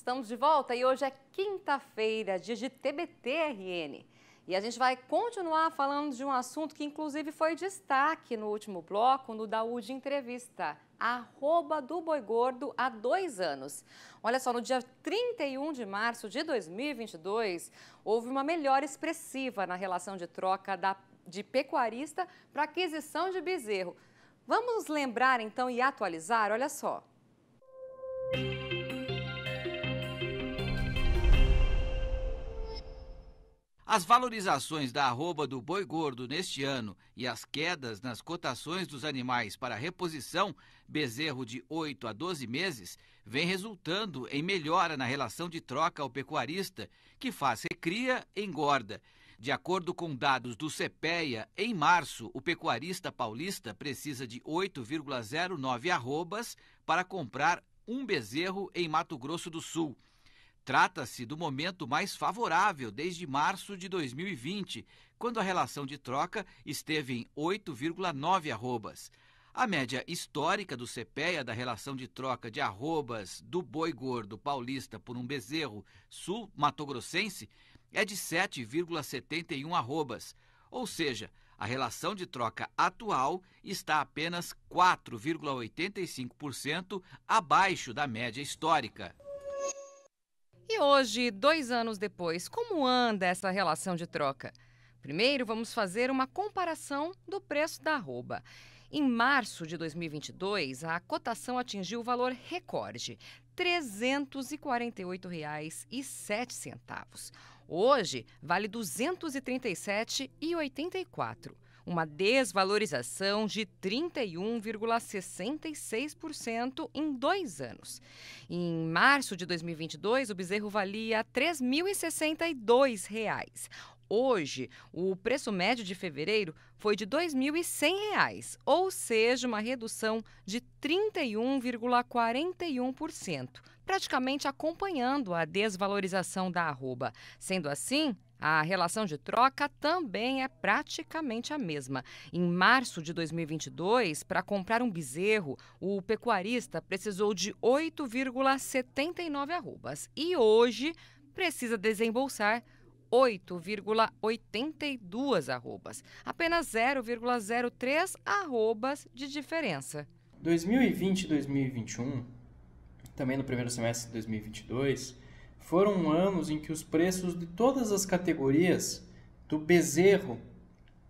Estamos de volta e hoje é quinta-feira, dia de TBTRN. E a gente vai continuar falando de um assunto que inclusive foi destaque no último bloco, no Daúde Entrevista, arroba do Boi Gordo há dois anos. Olha só, no dia 31 de março de 2022, houve uma melhora expressiva na relação de troca da, de pecuarista para aquisição de bezerro. Vamos lembrar então e atualizar? Olha só. As valorizações da arroba do boi gordo neste ano e as quedas nas cotações dos animais para reposição, bezerro de 8 a 12 meses, vem resultando em melhora na relação de troca ao pecuarista, que faz recria, engorda. De acordo com dados do CPEA, em março, o pecuarista paulista precisa de 8,09 arrobas para comprar um bezerro em Mato Grosso do Sul. Trata-se do momento mais favorável desde março de 2020, quando a relação de troca esteve em 8,9 arrobas. A média histórica do CPEA da relação de troca de arrobas do boi gordo paulista por um bezerro sul-matogrossense é de 7,71 arrobas, ou seja, a relação de troca atual está apenas 4,85% abaixo da média histórica. E hoje, dois anos depois, como anda essa relação de troca? Primeiro, vamos fazer uma comparação do preço da arroba. Em março de 2022, a cotação atingiu o valor recorde, R$ 348,07. Hoje, vale R$ 237,84 uma desvalorização de 31,66% em dois anos. Em março de 2022, o bezerro valia R$ 3.062. Hoje, o preço médio de fevereiro foi de R$ 2.100, ou seja, uma redução de 31,41%, praticamente acompanhando a desvalorização da arroba. Sendo assim, a relação de troca também é praticamente a mesma. Em março de 2022, para comprar um bezerro, o pecuarista precisou de 8,79 arrobas e hoje precisa desembolsar 8,82 arrobas, apenas 0,03 arrobas de diferença. 2020 e 2021, também no primeiro semestre de 2022, foram anos em que os preços de todas as categorias, do bezerro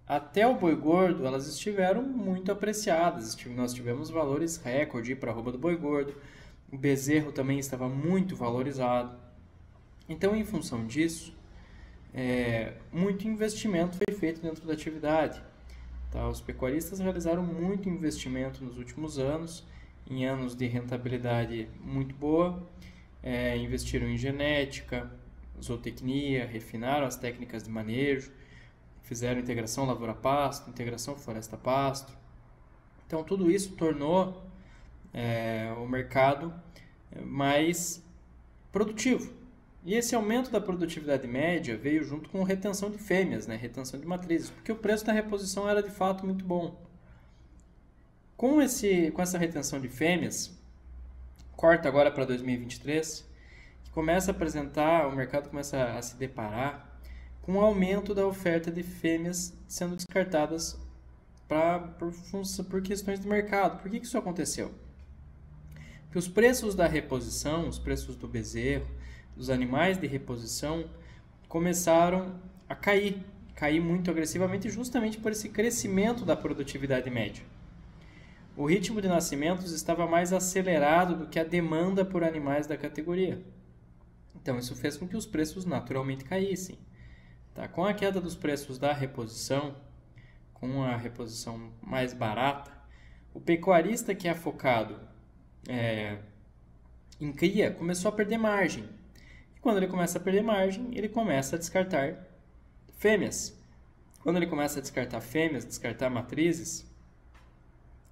até o boi gordo, elas estiveram muito apreciadas. Nós tivemos valores recorde para a roupa do boi gordo, o bezerro também estava muito valorizado. Então, em função disso, é, muito investimento foi feito dentro da atividade. Tá? Os pecuaristas realizaram muito investimento nos últimos anos, em anos de rentabilidade muito boa é, investiram em genética, zootecnia, refinaram as técnicas de manejo, fizeram integração lavoura-pasto, integração floresta-pasto. Então, tudo isso tornou é, o mercado é, mais produtivo. E esse aumento da produtividade média veio junto com retenção de fêmeas, né? retenção de matrizes, porque o preço da reposição era de fato muito bom. Com, esse, com essa retenção de fêmeas, corta agora para 2023, que começa a apresentar, o mercado começa a se deparar com um aumento da oferta de fêmeas sendo descartadas pra, por, por questões de mercado. Por que, que isso aconteceu? Porque os preços da reposição, os preços do bezerro, dos animais de reposição, começaram a cair, cair muito agressivamente justamente por esse crescimento da produtividade média. O ritmo de nascimentos estava mais acelerado do que a demanda por animais da categoria. Então, isso fez com que os preços naturalmente caíssem. Tá? Com a queda dos preços da reposição, com a reposição mais barata, o pecuarista que é focado é, em cria começou a perder margem. E quando ele começa a perder margem, ele começa a descartar fêmeas. Quando ele começa a descartar fêmeas, descartar matrizes,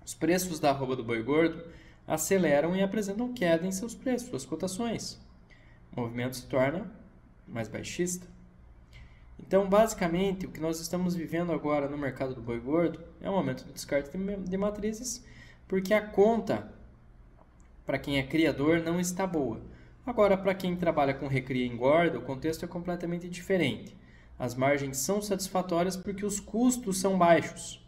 os preços da arroba do boi gordo aceleram e apresentam queda em seus preços, suas cotações. O movimento se torna mais baixista. Então, basicamente, o que nós estamos vivendo agora no mercado do boi gordo é um momento do descarte de matrizes, porque a conta para quem é criador não está boa. Agora, para quem trabalha com recria e engorda, o contexto é completamente diferente. As margens são satisfatórias porque os custos são baixos.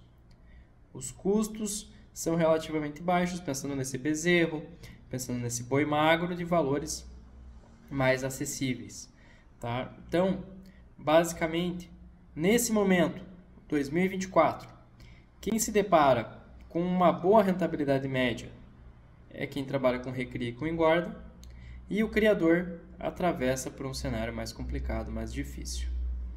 Os custos são relativamente baixos, pensando nesse bezerro, pensando nesse boi magro de valores mais acessíveis, tá? Então, basicamente, nesse momento, 2024, quem se depara com uma boa rentabilidade média é quem trabalha com recria e com engorda, e o criador atravessa por um cenário mais complicado, mais difícil.